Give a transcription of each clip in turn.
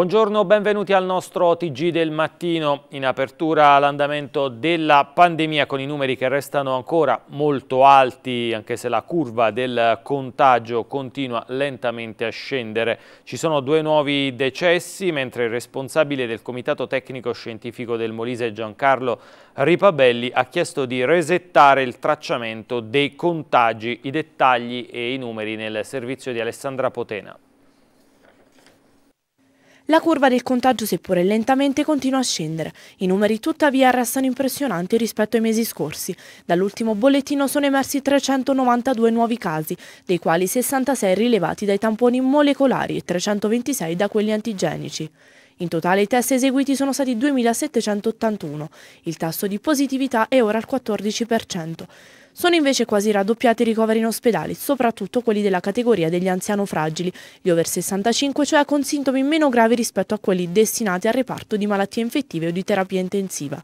Buongiorno, benvenuti al nostro TG del mattino. In apertura l'andamento della pandemia con i numeri che restano ancora molto alti, anche se la curva del contagio continua lentamente a scendere. Ci sono due nuovi decessi, mentre il responsabile del Comitato Tecnico Scientifico del Molise Giancarlo Ripabelli ha chiesto di resettare il tracciamento dei contagi, i dettagli e i numeri nel servizio di Alessandra Potena. La curva del contagio, seppure lentamente, continua a scendere. I numeri tuttavia restano impressionanti rispetto ai mesi scorsi. Dall'ultimo bollettino sono emersi 392 nuovi casi, dei quali 66 rilevati dai tamponi molecolari e 326 da quelli antigenici. In totale i test eseguiti sono stati 2.781. Il tasso di positività è ora al 14%. Sono invece quasi raddoppiati i ricoveri in ospedale, soprattutto quelli della categoria degli anziano fragili, gli over 65, cioè con sintomi meno gravi rispetto a quelli destinati al reparto di malattie infettive o di terapia intensiva.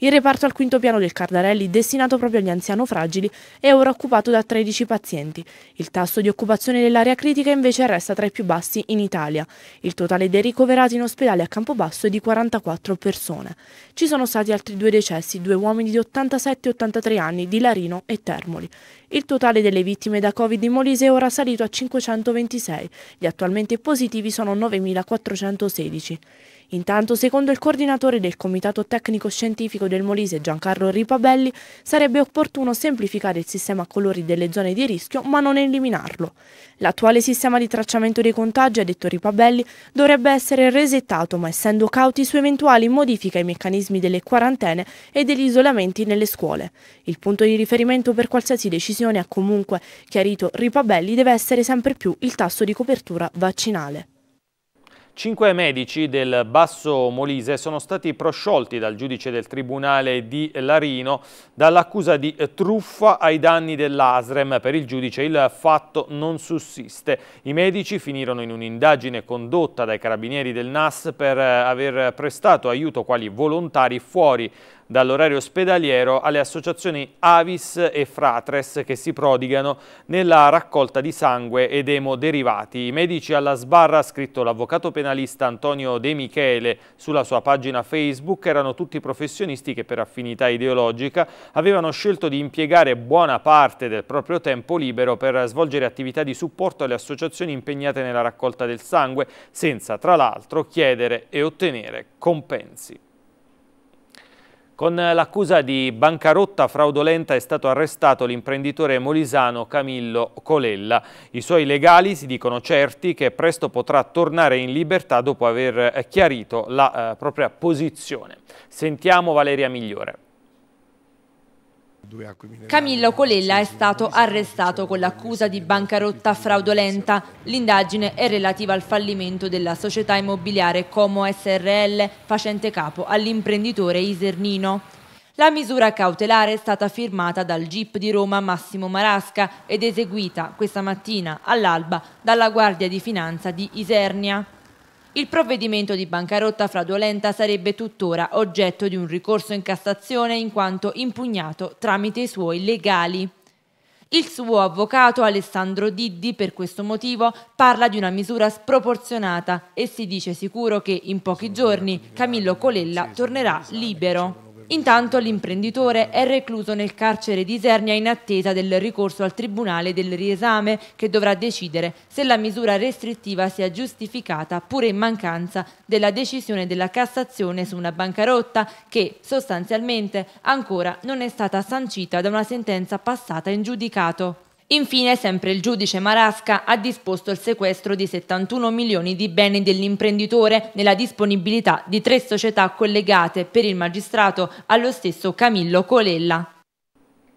Il reparto al quinto piano del Cardarelli, destinato proprio agli anziano fragili, è ora occupato da 13 pazienti. Il tasso di occupazione dell'area critica invece resta tra i più bassi in Italia. Il totale dei ricoverati in ospedale a Campobasso è di 44 persone. Ci sono stati altri due decessi, due uomini di 87 e 83 anni di Larino e Termoli. Il totale delle vittime da Covid in Molise è ora salito a 526. Gli attualmente positivi sono 9.416. Intanto, secondo il coordinatore del Comitato Tecnico Scientifico del Molise Giancarlo Ripabelli, sarebbe opportuno semplificare il sistema colori delle zone di rischio ma non eliminarlo. L'attuale sistema di tracciamento dei contagi, ha detto Ripabelli, dovrebbe essere resettato ma essendo cauti su eventuali modifiche ai meccanismi delle quarantene e degli isolamenti nelle scuole. Il punto di riferimento per qualsiasi decisione ha comunque chiarito Ripabelli deve essere sempre più il tasso di copertura vaccinale. Cinque medici del Basso Molise sono stati prosciolti dal giudice del Tribunale di Larino dall'accusa di truffa ai danni dell'ASREM. Per il giudice il fatto non sussiste. I medici finirono in un'indagine condotta dai carabinieri del NAS per aver prestato aiuto quali volontari fuori dall'orario ospedaliero alle associazioni Avis e Fratres che si prodigano nella raccolta di sangue ed emoderivati. I medici alla sbarra, ha scritto l'avvocato penalista Antonio De Michele sulla sua pagina Facebook, erano tutti professionisti che per affinità ideologica avevano scelto di impiegare buona parte del proprio tempo libero per svolgere attività di supporto alle associazioni impegnate nella raccolta del sangue, senza tra l'altro chiedere e ottenere compensi. Con l'accusa di bancarotta fraudolenta è stato arrestato l'imprenditore molisano Camillo Colella. I suoi legali si dicono certi che presto potrà tornare in libertà dopo aver chiarito la eh, propria posizione. Sentiamo Valeria Migliore. Camillo Colella è stato arrestato con l'accusa di bancarotta fraudolenta. L'indagine è relativa al fallimento della società immobiliare Como SRL facente capo all'imprenditore Isernino. La misura cautelare è stata firmata dal GIP di Roma Massimo Marasca ed eseguita questa mattina all'alba dalla Guardia di Finanza di Isernia. Il provvedimento di bancarotta fraudolenta sarebbe tuttora oggetto di un ricorso in Cassazione in quanto impugnato tramite i suoi legali. Il suo avvocato Alessandro Diddi per questo motivo parla di una misura sproporzionata e si dice sicuro che in pochi giorni Camillo Colella tornerà libero. Intanto l'imprenditore è recluso nel carcere di Isernia in attesa del ricorso al Tribunale del Riesame che dovrà decidere se la misura restrittiva sia giustificata pure in mancanza della decisione della Cassazione su una bancarotta che sostanzialmente ancora non è stata sancita da una sentenza passata in giudicato. Infine, sempre il giudice Marasca ha disposto il sequestro di 71 milioni di beni dell'imprenditore nella disponibilità di tre società collegate per il magistrato allo stesso Camillo Colella.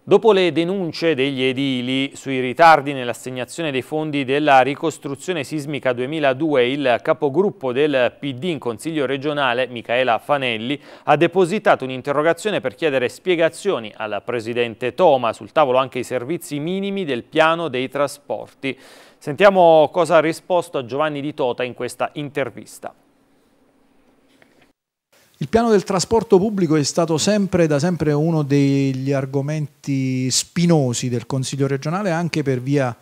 Dopo le denunce degli edili sui ritardi nell'assegnazione dei fondi della ricostruzione sismica 2002, il capogruppo del PD in Consiglio regionale, Michaela Fanelli, ha depositato un'interrogazione per chiedere spiegazioni al Presidente Toma, sul tavolo anche i servizi minimi del piano dei trasporti. Sentiamo cosa ha risposto a Giovanni Di Tota in questa intervista. Il piano del trasporto pubblico è stato sempre, da sempre uno degli argomenti spinosi del Consiglio regionale anche per via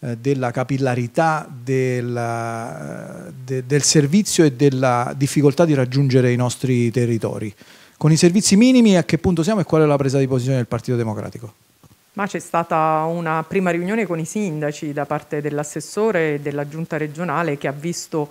eh, della capillarità della, eh, de, del servizio e della difficoltà di raggiungere i nostri territori. Con i servizi minimi a che punto siamo e qual è la presa di posizione del Partito Democratico? Ma c'è stata una prima riunione con i sindaci da parte dell'assessore e della giunta regionale che ha visto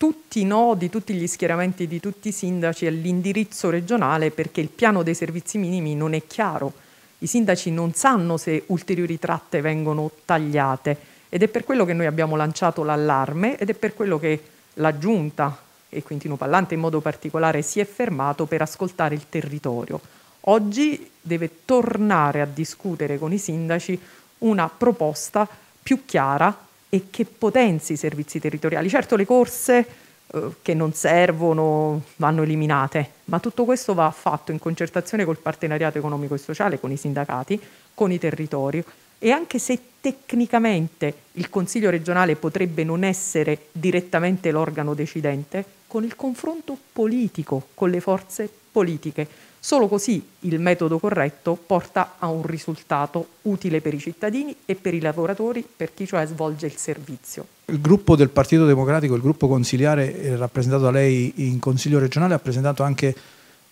tutti i nodi, tutti gli schieramenti di tutti i sindaci all'indirizzo regionale perché il piano dei servizi minimi non è chiaro. I sindaci non sanno se ulteriori tratte vengono tagliate ed è per quello che noi abbiamo lanciato l'allarme ed è per quello che la Giunta e Quintino Pallante in modo particolare si è fermato per ascoltare il territorio. Oggi deve tornare a discutere con i sindaci una proposta più chiara e che potenzi i servizi territoriali. Certo le corse eh, che non servono vanno eliminate, ma tutto questo va fatto in concertazione col partenariato economico e sociale, con i sindacati, con i territori e anche se tecnicamente il Consiglio regionale potrebbe non essere direttamente l'organo decidente, con il confronto politico, con le forze politiche Solo così il metodo corretto porta a un risultato utile per i cittadini e per i lavoratori, per chi cioè svolge il servizio. Il gruppo del Partito Democratico, il gruppo consiliare eh, rappresentato da lei in Consiglio regionale, ha presentato anche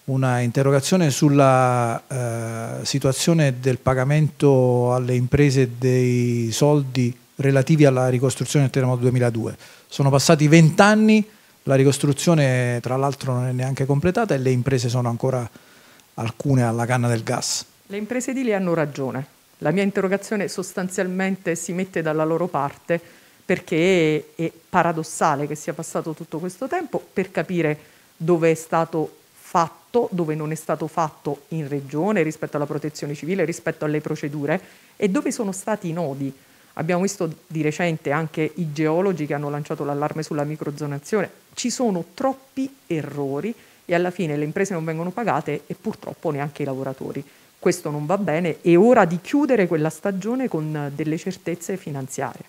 una interrogazione sulla eh, situazione del pagamento alle imprese dei soldi relativi alla ricostruzione del terremoto 2002. Sono passati vent'anni, la ricostruzione tra l'altro non è neanche completata e le imprese sono ancora alcune alla canna del gas. Le imprese edili hanno ragione. La mia interrogazione sostanzialmente si mette dalla loro parte perché è, è paradossale che sia passato tutto questo tempo per capire dove è stato fatto, dove non è stato fatto in regione rispetto alla protezione civile, rispetto alle procedure e dove sono stati i nodi. Abbiamo visto di recente anche i geologi che hanno lanciato l'allarme sulla microzonazione. Ci sono troppi errori e alla fine le imprese non vengono pagate e purtroppo neanche i lavoratori. Questo non va bene, è ora di chiudere quella stagione con delle certezze finanziarie.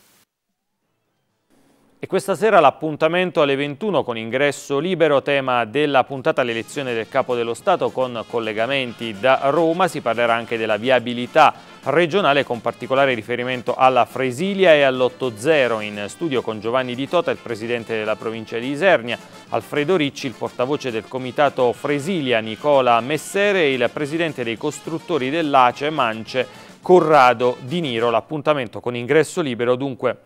E questa sera l'appuntamento alle 21 con ingresso libero, tema della puntata all'elezione del Capo dello Stato con collegamenti da Roma. Si parlerà anche della viabilità regionale con particolare riferimento alla Fresilia e all'8-0 in studio con Giovanni Di Tota, il presidente della provincia di Isernia, Alfredo Ricci, il portavoce del comitato Fresilia, Nicola Messere e il presidente dei costruttori dell'ACE, Mance, Corrado Di Niro. L'appuntamento con ingresso libero dunque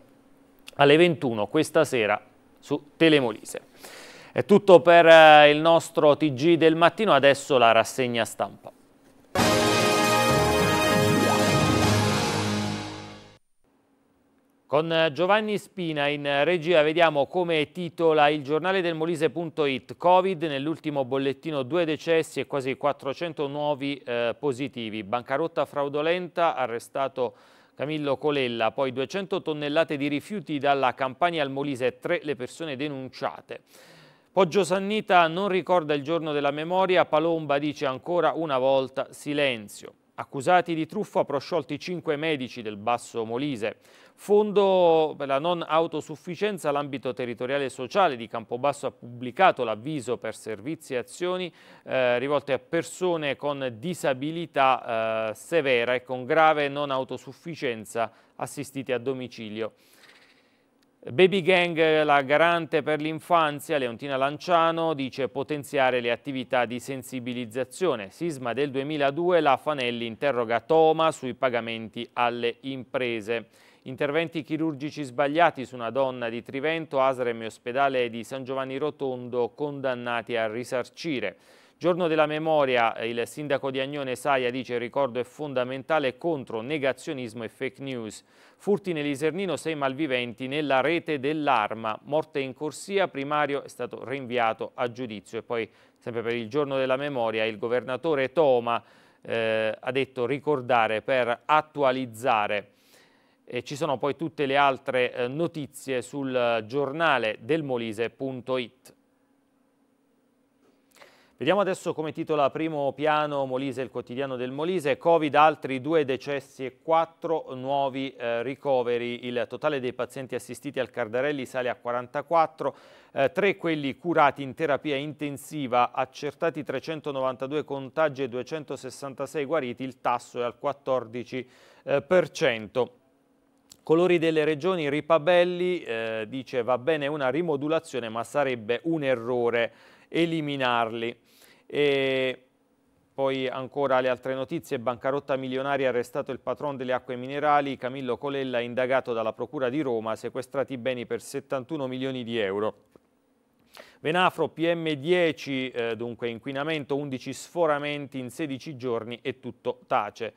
alle 21 questa sera su Telemolise. È tutto per eh, il nostro TG del mattino, adesso la rassegna stampa. Con eh, Giovanni Spina in regia vediamo come titola il giornale del Molise.it Covid, nell'ultimo bollettino due decessi e quasi 400 nuovi eh, positivi. Bancarotta fraudolenta, arrestato Camillo Colella, poi 200 tonnellate di rifiuti dalla Campania al Molise, tre le persone denunciate. Poggio Sannita non ricorda il giorno della memoria, Palomba dice ancora una volta silenzio. Accusati di truffa prosciolti cinque medici del Basso Molise. Fondo per la non autosufficienza, l'ambito territoriale e sociale di Campobasso ha pubblicato l'avviso per servizi e azioni eh, rivolte a persone con disabilità eh, severa e con grave non autosufficienza assistiti a domicilio. Baby Gang, la garante per l'infanzia, Leontina Lanciano, dice potenziare le attività di sensibilizzazione. Sisma del 2002, la Fanelli interroga Toma sui pagamenti alle imprese. Interventi chirurgici sbagliati su una donna di Trivento, Asrem e ospedale di San Giovanni Rotondo condannati a risarcire. Giorno della memoria, eh, il sindaco di Agnone Saia dice il ricordo è fondamentale contro negazionismo e fake news. Furti nell'Isernino, sei malviventi nella rete dell'arma, morte in corsia, primario è stato rinviato a giudizio. E poi, sempre per il giorno della memoria, il governatore Toma eh, ha detto ricordare per attualizzare. E ci sono poi tutte le altre eh, notizie sul eh, giornale delmolise.it. Vediamo adesso come titola primo piano Molise, il quotidiano del Molise, Covid, altri due decessi e quattro nuovi eh, ricoveri. Il totale dei pazienti assistiti al Cardarelli sale a 44, eh, tre quelli curati in terapia intensiva, accertati 392 contagi e 266 guariti, il tasso è al 14%. Eh, Colori delle regioni, Ripabelli eh, dice va bene una rimodulazione ma sarebbe un errore eliminarli. E poi ancora le altre notizie, bancarotta milionaria arrestato il patron delle acque minerali, Camillo Colella, indagato dalla Procura di Roma, sequestrati beni per 71 milioni di euro. Venafro PM10, eh, dunque inquinamento, 11 sforamenti in 16 giorni e tutto tace.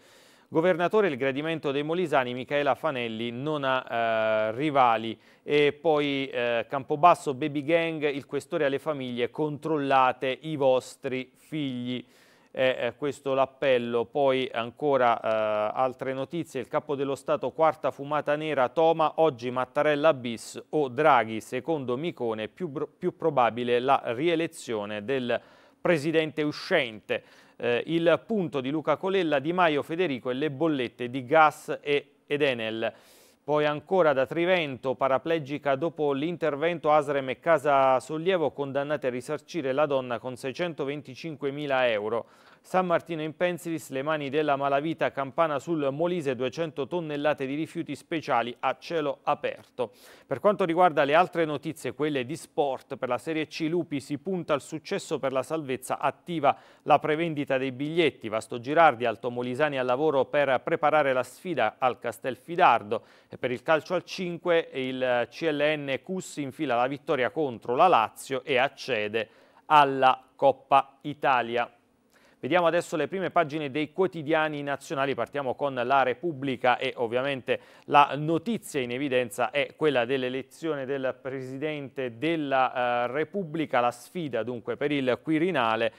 Governatore, il gradimento dei Molisani, Michaela Fanelli, non ha eh, rivali. E poi eh, Campobasso, Baby Gang, il questore alle famiglie, controllate i vostri figli. Eh, questo l'appello. Poi ancora eh, altre notizie, il capo dello Stato quarta fumata nera Toma, oggi Mattarella bis o Draghi, secondo Micone più, più probabile la rielezione del presidente uscente eh, il punto di Luca Colella, Di Maio Federico e le bollette di gas e, ed Enel. Poi ancora da Trivento, paraplegica dopo l'intervento Asrem e Casa Sollievo condannate a risarcire la donna con 625 mila euro. San Martino in Pensilis, le mani della malavita, campana sul Molise, 200 tonnellate di rifiuti speciali a cielo aperto. Per quanto riguarda le altre notizie, quelle di sport, per la Serie C Lupi si punta al successo per la salvezza attiva la prevendita dei biglietti. Vasto Girardi, Alto Molisani al lavoro per preparare la sfida al Castelfidardo per il calcio al 5 il CLN Cussi infila la vittoria contro la Lazio e accede alla Coppa Italia. Vediamo adesso le prime pagine dei quotidiani nazionali, partiamo con la Repubblica e ovviamente la notizia in evidenza è quella dell'elezione del Presidente della eh, Repubblica, la sfida dunque per il Quirinale,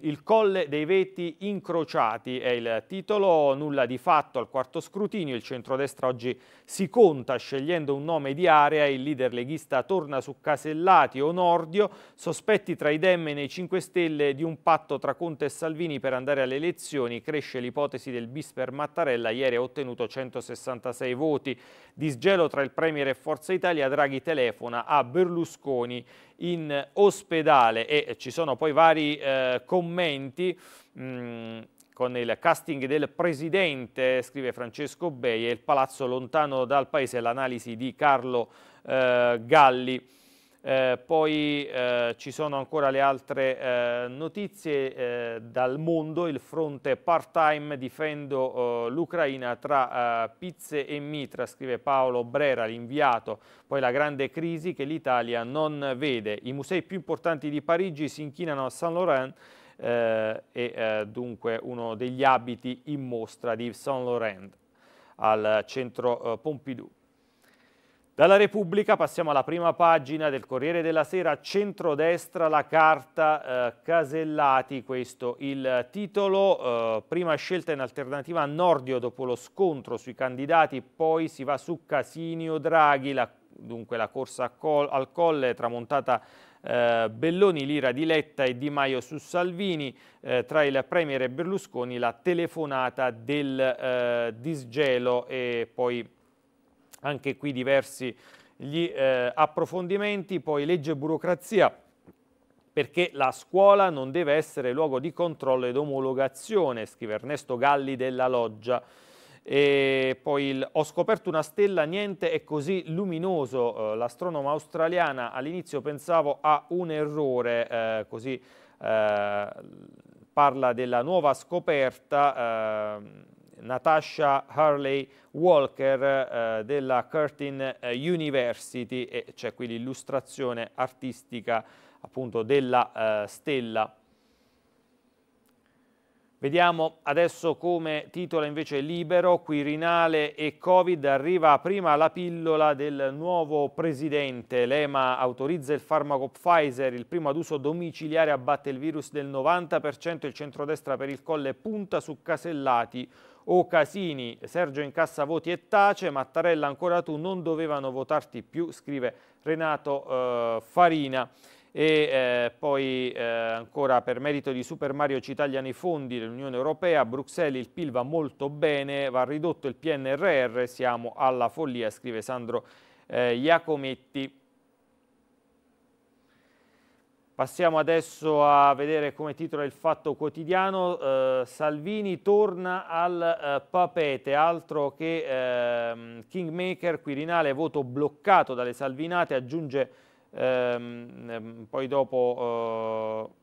il colle dei veti incrociati è il titolo, nulla di fatto al quarto scrutinio, il centrodestra oggi si conta scegliendo un nome di area, il leader leghista torna su Casellati o Nordio, sospetti tra i Dem e nei 5 Stelle di un patto tra Conte e Salvini Salvini per andare alle elezioni, cresce l'ipotesi del bis per Mattarella, ieri ha ottenuto 166 voti. Disgelo tra il Premier e Forza Italia, Draghi telefona a Berlusconi in ospedale e ci sono poi vari eh, commenti mh, mm, con il casting del presidente, scrive Francesco Bei, e il palazzo lontano dal paese, l'analisi di Carlo eh, Galli. Eh, poi eh, ci sono ancora le altre eh, notizie eh, dal mondo, il fronte part-time difendo oh, l'Ucraina tra eh, pizze e mitra, scrive Paolo Brera, l'inviato, poi la grande crisi che l'Italia non vede. I musei più importanti di Parigi si inchinano a Saint Laurent eh, e dunque uno degli abiti in mostra di Saint Laurent al centro Pompidou. Dalla Repubblica passiamo alla prima pagina del Corriere della Sera, centrodestra, la carta eh, Casellati, questo il titolo, eh, prima scelta in alternativa a Nordio dopo lo scontro sui candidati, poi si va su Casinio Draghi, la, dunque la corsa col, al colle tramontata eh, Belloni, l'ira di Letta e Di Maio su Salvini, eh, tra il Premier e Berlusconi la telefonata del eh, disgelo e poi anche qui diversi gli eh, approfondimenti, poi legge e burocrazia, perché la scuola non deve essere luogo di controllo ed omologazione, scrive Ernesto Galli della Loggia. E poi il, ho scoperto una stella, niente è così luminoso, eh, l'astronoma australiana all'inizio pensavo a un errore, eh, così eh, parla della nuova scoperta ehm, Natasha Harley Walker eh, della Curtin eh, University e c'è qui l'illustrazione artistica appunto della eh, stella. Vediamo adesso come titola invece Libero, Quirinale e Covid, arriva prima la pillola del nuovo presidente, l'EMA autorizza il farmaco Pfizer, il primo ad uso domiciliare abbatte il virus del 90%, il centrodestra per il colle punta su Casellati, o Casini, Sergio incassa voti e tace, Mattarella ancora tu, non dovevano votarti più, scrive Renato eh, Farina. E eh, poi eh, ancora per merito di Super Mario ci tagliano i fondi dell'Unione Europea, Bruxelles il PIL va molto bene, va ridotto il PNRR, siamo alla follia, scrive Sandro eh, Iacometti. Passiamo adesso a vedere come titola il Fatto Quotidiano. Eh, Salvini torna al eh, papete, altro che eh, Kingmaker, Quirinale, voto bloccato dalle Salvinate, aggiunge ehm, ehm poi dopo eh,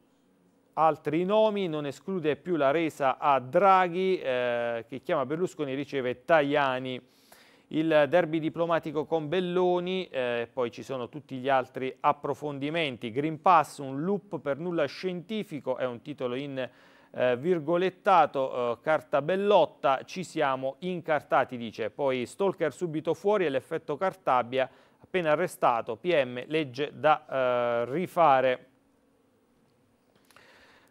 altri nomi, non esclude più la resa a Draghi, eh, che chiama Berlusconi, riceve Tajani il derby diplomatico con Belloni, eh, poi ci sono tutti gli altri approfondimenti. Green Pass, un loop per nulla scientifico, è un titolo in eh, virgolettato, eh, carta bellotta, ci siamo incartati, dice. Poi Stalker subito fuori e l'effetto Cartabia, appena arrestato, PM, legge da eh, rifare.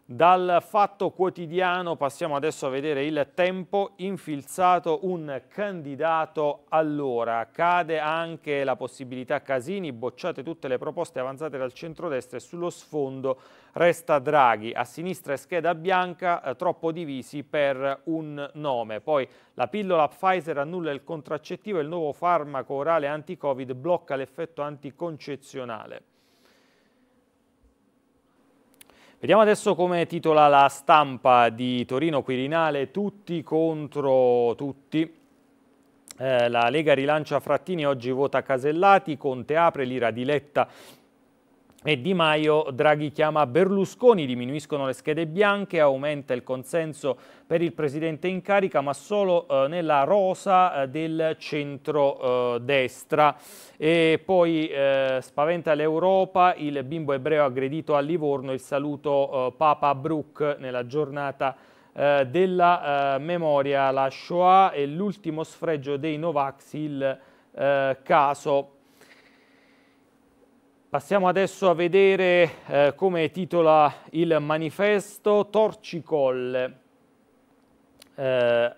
Dal fatto quotidiano passiamo adesso a vedere il tempo infilzato un candidato all'ora. Cade anche la possibilità Casini, bocciate tutte le proposte avanzate dal centrodestra e sullo sfondo resta Draghi. A sinistra è scheda bianca, eh, troppo divisi per un nome. Poi la pillola Pfizer annulla il contraccettivo e il nuovo farmaco orale anti-covid blocca l'effetto anticoncezionale. Vediamo adesso come titola la stampa di Torino Quirinale, tutti contro tutti. Eh, la Lega rilancia Frattini, oggi vota Casellati, Conte apre l'ira di Letta e Di Maio, Draghi chiama Berlusconi, diminuiscono le schede bianche, aumenta il consenso per il presidente in carica, ma solo eh, nella rosa eh, del centro-destra. Eh, e poi eh, spaventa l'Europa, il bimbo ebreo aggredito a Livorno, il saluto eh, Papa Brooke nella giornata eh, della memoria, la Shoah e l'ultimo sfregio dei Novax, il caso Passiamo adesso a vedere eh, come titola il manifesto Torcicolle. Eh,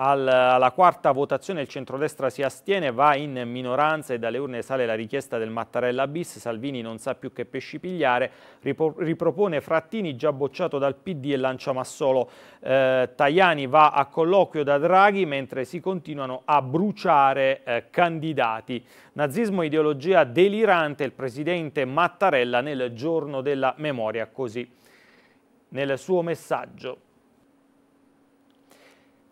alla quarta votazione il centrodestra si astiene, va in minoranza e dalle urne sale la richiesta del Mattarella bis, Salvini non sa più che pesci pigliare, ripropone Frattini già bocciato dal PD e lancia Massolo. Eh, Tajani va a colloquio da Draghi mentre si continuano a bruciare eh, candidati. Nazismo ideologia delirante, il presidente Mattarella nel giorno della memoria, così nel suo messaggio.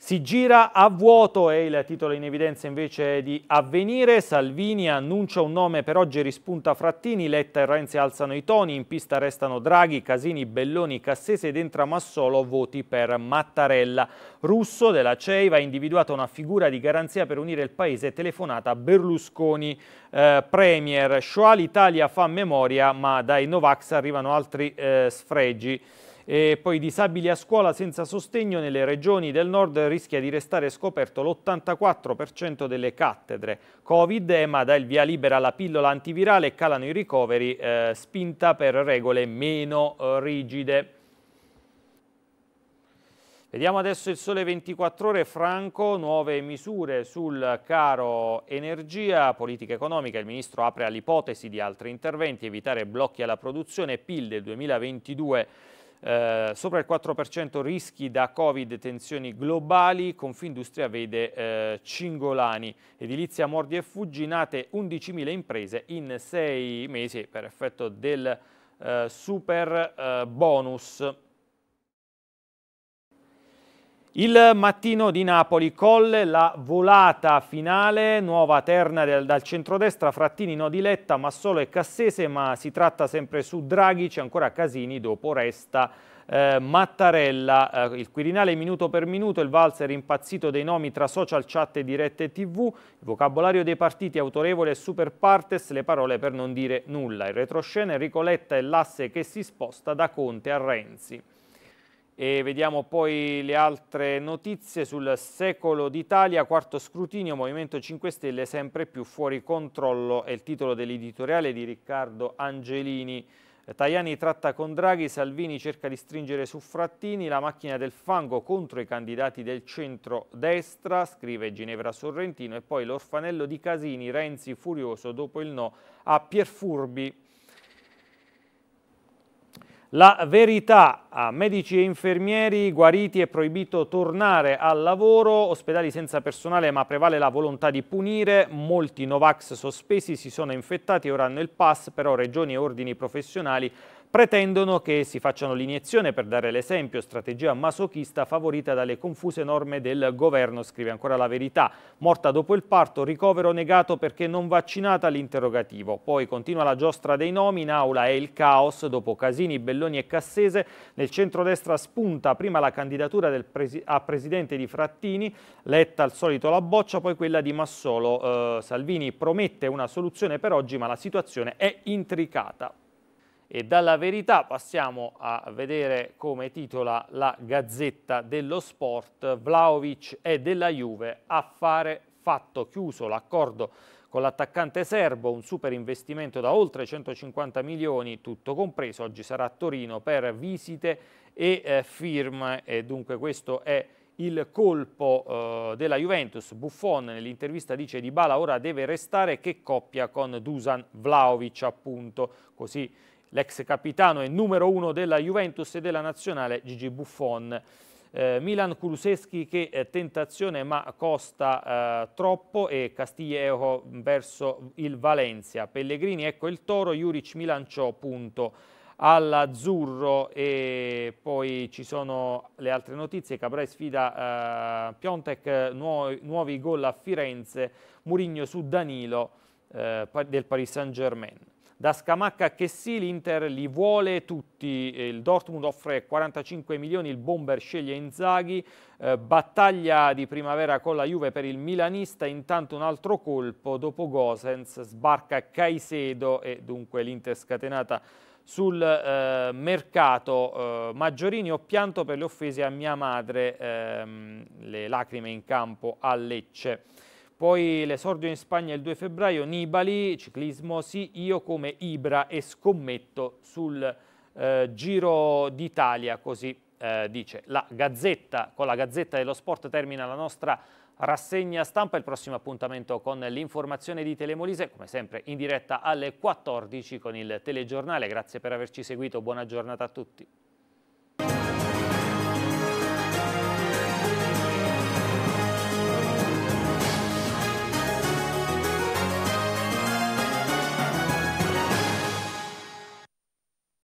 Si gira a vuoto, e il titolo in evidenza invece di Avvenire, Salvini annuncia un nome per oggi rispunta Frattini, Letta e Renzi alzano i toni, in pista restano Draghi, Casini, Belloni, Cassese ed entra Massolo, voti per Mattarella. Russo della CEI va individuata una figura di garanzia per unire il paese, telefonata Berlusconi eh, Premier. Shoah l'Italia fa memoria, ma dai Novax arrivano altri eh, sfregi. E poi disabili a scuola senza sostegno nelle regioni del nord rischia di restare scoperto l'84% delle cattedre. Covid, eh, ma dà il via libera alla pillola antivirale e calano i ricoveri, eh, spinta per regole meno eh, rigide. Vediamo adesso il sole 24 ore, Franco, nuove misure sul caro energia, politica economica, il ministro apre all'ipotesi di altri interventi, evitare blocchi alla produzione, PIL del 2022 eh, sopra il 4% rischi da Covid, tensioni globali, Confindustria vede eh, Cingolani, edilizia mordi e fuggi, nate 11.000 imprese in sei mesi per effetto del eh, super eh, bonus. Il mattino di Napoli, Colle, la volata finale, nuova terna del, dal centrodestra, Frattini, no di Letta, Massolo e Cassese, ma si tratta sempre su Draghi, c'è ancora Casini, dopo resta eh, Mattarella, eh, il Quirinale minuto per minuto, il valzer impazzito dei nomi tra social chat e dirette tv, il vocabolario dei partiti autorevole e super partes, le parole per non dire nulla, il retroscena Enrico Letta e l'asse che si sposta da Conte a Renzi. E vediamo poi le altre notizie sul secolo d'Italia, quarto scrutinio, Movimento 5 Stelle sempre più fuori controllo, è il titolo dell'editoriale di Riccardo Angelini. Tajani tratta con Draghi, Salvini cerca di stringere su Frattini, la macchina del fango contro i candidati del centro-destra, scrive Ginevra Sorrentino, e poi l'orfanello di Casini, Renzi furioso dopo il no a Pierfurbi. La verità a medici e infermieri guariti è proibito tornare al lavoro, ospedali senza personale ma prevale la volontà di punire, molti Novax sospesi si sono infettati e ora hanno il pass, però regioni e ordini professionali Pretendono che si facciano l'iniezione per dare l'esempio, strategia masochista favorita dalle confuse norme del governo, scrive ancora la verità. Morta dopo il parto, ricovero negato perché non vaccinata l'interrogativo. Poi continua la giostra dei nomi, in aula è il caos, dopo Casini, Belloni e Cassese, nel centrodestra spunta prima la candidatura presi a presidente di Frattini, letta al solito la boccia, poi quella di Massolo. Eh, Salvini promette una soluzione per oggi, ma la situazione è intricata e dalla verità passiamo a vedere come titola la Gazzetta dello Sport Vlaovic è della Juve affare fatto chiuso l'accordo con l'attaccante serbo un super investimento da oltre 150 milioni tutto compreso oggi sarà a Torino per visite e eh, firme e dunque questo è il colpo eh, della Juventus. Buffon nell'intervista dice Di Bala ora deve restare che coppia con Dusan Vlaovic appunto, così l'ex capitano e numero uno della Juventus e della nazionale Gigi Buffon. Eh, Milan Kuluseschi che eh, tentazione ma costa eh, troppo e Castigliejo verso il Valencia. Pellegrini ecco il toro, Juric Milanciò punto all'azzurro e poi ci sono le altre notizie Cabrai sfida eh, Piontek nuovi, nuovi gol a Firenze Murigno su Danilo eh, del Paris Saint Germain da Scamacca che sì, l'Inter li vuole tutti, il Dortmund offre 45 milioni, il Bomber sceglie Inzaghi, eh, battaglia di primavera con la Juve per il milanista, intanto un altro colpo, dopo Gosens sbarca Caicedo e dunque l'Inter scatenata sul eh, mercato eh, Maggiorini ho pianto per le offese a mia madre, ehm, le lacrime in campo a Lecce. Poi l'esordio in Spagna il 2 febbraio, Nibali, ciclismo sì, io come Ibra e scommetto sul eh, Giro d'Italia, così eh, dice la Gazzetta. Con la Gazzetta dello Sport termina la nostra rassegna stampa, il prossimo appuntamento con l'informazione di Telemolise, come sempre in diretta alle 14 con il telegiornale. Grazie per averci seguito, buona giornata a tutti.